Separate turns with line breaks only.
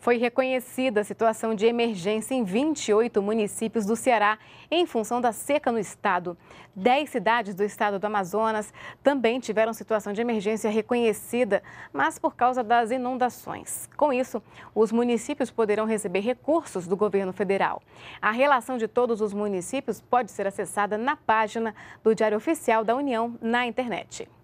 Foi reconhecida a situação de emergência em 28 municípios do Ceará, em função da seca no estado. Dez cidades do estado do Amazonas também tiveram situação de emergência reconhecida, mas por causa das inundações. Com isso, os municípios poderão receber recursos do governo federal. A relação de todos os municípios pode ser acessada na página do Diário Oficial da União na internet.